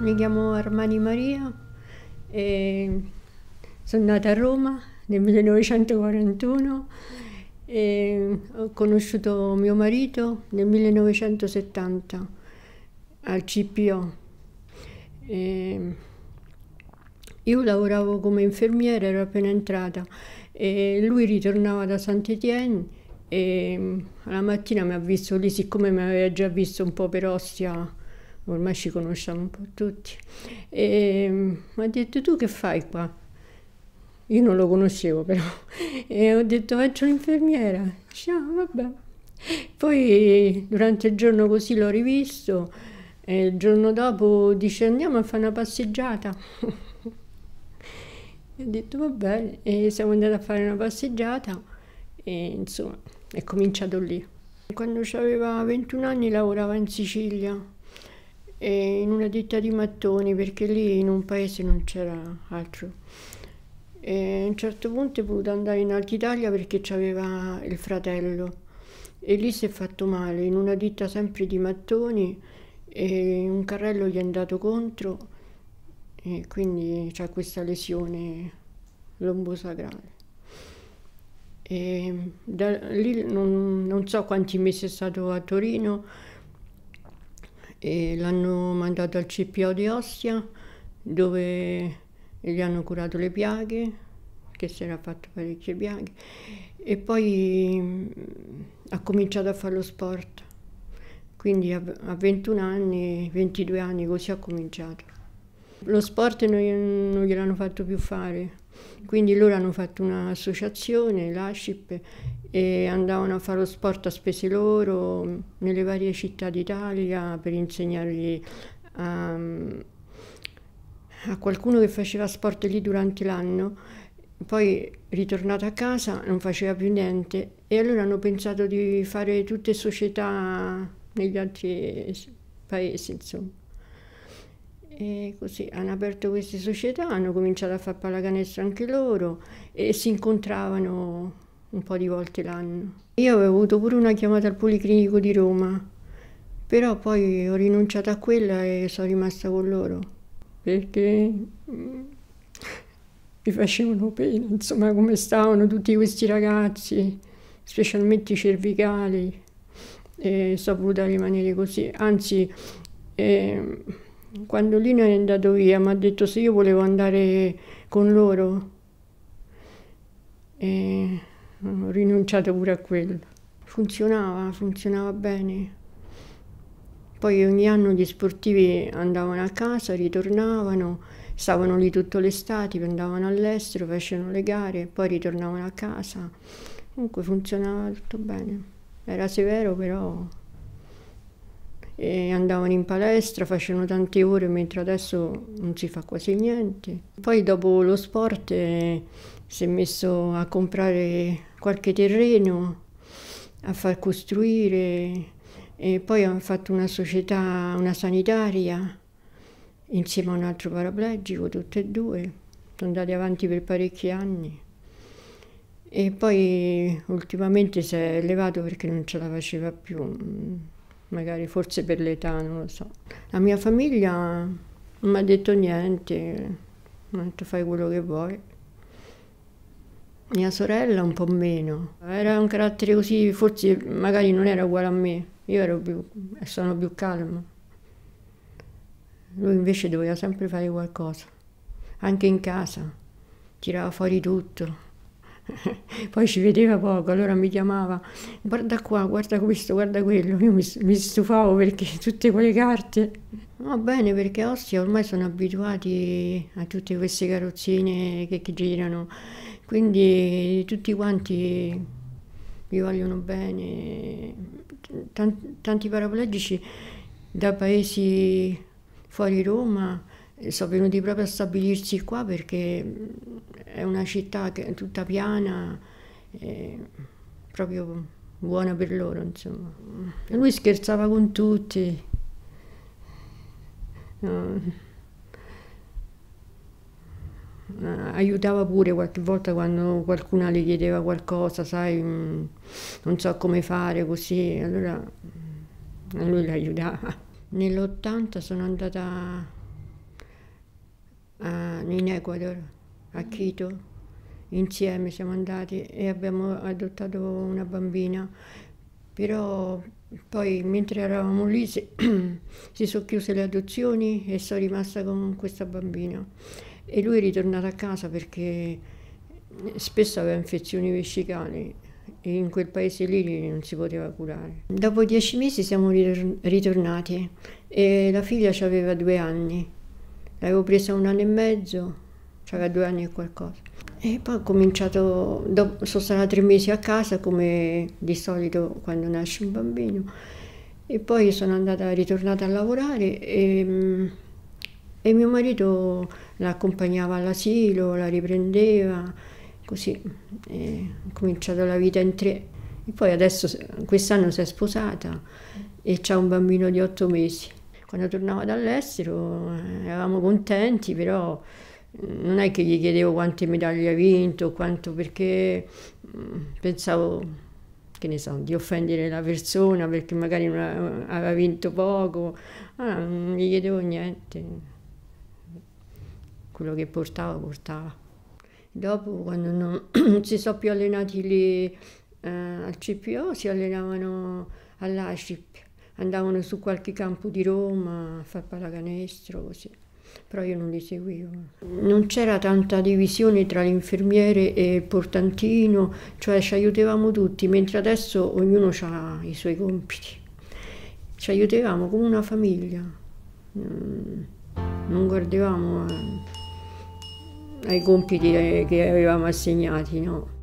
mi chiamo Armani Maria e sono nata a Roma nel 1941 e ho conosciuto mio marito nel 1970 al CPO. E io lavoravo come infermiera, ero appena entrata e lui ritornava da Sant'Etienne e la mattina mi ha visto lì, siccome mi aveva già visto un po' per ostia ormai ci conosciamo un po' tutti, e mi ha detto tu che fai qua? Io non lo conoscevo però, e ho detto faccio l'infermiera, dice ah vabbè. Poi durante il giorno così l'ho rivisto e il giorno dopo dice andiamo a fare una passeggiata. e ho detto vabbè, e siamo andati a fare una passeggiata e insomma è cominciato lì. Quando aveva 21 anni lavorava in Sicilia eh, in una ditta di mattoni perché lì in un paese non c'era altro. E a un certo punto è voluto andare in Alta Italia perché c'aveva il fratello e lì si è fatto male in una ditta sempre di mattoni e un carrello gli è andato contro e quindi c'è questa lesione lombosacrale. E da lì non, non so quanti mesi è stato a Torino, e l'hanno mandato al CPO di Ostia dove gli hanno curato le piaghe, che si era fatto parecchie piaghe, e poi mm, ha cominciato a fare lo sport. Quindi a 21 anni, 22 anni, così ha cominciato. Lo sport non, non gliel'hanno fatto più fare, quindi loro hanno fatto un'associazione, l'ASCIP, e andavano a fare lo sport a spese loro nelle varie città d'Italia per insegnargli a, a qualcuno che faceva sport lì durante l'anno poi ritornato a casa non faceva più niente e allora hanno pensato di fare tutte società negli altri paesi insomma e così hanno aperto queste società hanno cominciato a fare pallacanestro anche loro e si incontravano un po' di volte l'anno. Io avevo avuto pure una chiamata al Policlinico di Roma, però poi ho rinunciato a quella e sono rimasta con loro, perché mm, mi facevano pena, insomma, come stavano tutti questi ragazzi, specialmente i cervicali, e sono voluta rimanere così. Anzi, eh, quando Lino è andato via mi ha detto se io volevo andare con loro. E ho mm, rinunciato pure a quello. Funzionava, funzionava bene. Poi ogni anno gli sportivi andavano a casa, ritornavano, stavano lì tutto l'estate, andavano all'estero, facevano le gare, poi ritornavano a casa. Comunque funzionava tutto bene. Era severo però. E andavano in palestra, facevano tante ore, mentre adesso non si fa quasi niente. Poi dopo lo sport... Eh, si è messo a comprare qualche terreno, a far costruire e poi hanno fatto una società, una sanitaria, insieme a un altro paraplegico, tutte e due, sono andati avanti per parecchi anni. E poi ultimamente si è levato perché non ce la faceva più, magari forse per l'età, non lo so. La mia famiglia non mi ha detto niente, mi ha detto fai quello che vuoi. Mia sorella un po' meno. Era un carattere così, forse magari non era uguale a me. Io ero più, sono più calma. Lui invece doveva sempre fare qualcosa, anche in casa. Tirava fuori tutto. poi ci vedeva poco, allora mi chiamava, guarda qua, guarda questo, guarda quello, io mi, mi stufavo perché tutte quelle carte, va bene perché Ostia ormai sono abituati a tutte queste carrozzine che, che girano, quindi tutti quanti mi vogliono bene, tanti, tanti paraplegici da paesi fuori Roma eh, sono venuti proprio a stabilirsi qua perché è una città che è tutta piana, è proprio buona per loro, insomma. Lui scherzava con tutti. Eh, aiutava pure qualche volta quando qualcuno gli chiedeva qualcosa, sai, mm, non so come fare così, allora mm, lui l'aiutava. Nell'80 sono andata a, in Ecuador a Quito, insieme siamo andati e abbiamo adottato una bambina. Però poi mentre eravamo lì si, si sono chiuse le adozioni e sono rimasta con questa bambina. E lui è ritornato a casa perché spesso aveva infezioni vescicali e in quel paese lì non si poteva curare. Dopo dieci mesi siamo ritornati e la figlia aveva due anni. L'avevo presa un anno e mezzo c'era due anni e qualcosa. E poi ho cominciato, dopo, sono stata tre mesi a casa come di solito quando nasce un bambino e poi sono andata, ritornata a lavorare e, ehm, e mio marito la accompagnava all'asilo, la riprendeva, così e ho cominciato la vita in tre. E poi adesso quest'anno si è sposata e ha un bambino di otto mesi. Quando tornava dall'estero eh, eravamo contenti, però non è che gli chiedevo quante medaglie ha vinto, quanto perché mm, pensavo che ne so, di offendere la persona perché magari una, aveva vinto poco, ah, non gli chiedevo niente, quello che portava portava. Dopo quando non, non si sono più allenati lì eh, al CPO, si allenavano all'ACIP, andavano su qualche campo di Roma a fare pallacanestro così però io non li seguivo. Non c'era tanta divisione tra l'infermiere e il portantino, cioè ci aiutavamo tutti, mentre adesso ognuno ha i suoi compiti. Ci aiutavamo come una famiglia, mm, non guardavamo eh, ai compiti eh, che avevamo assegnati, no.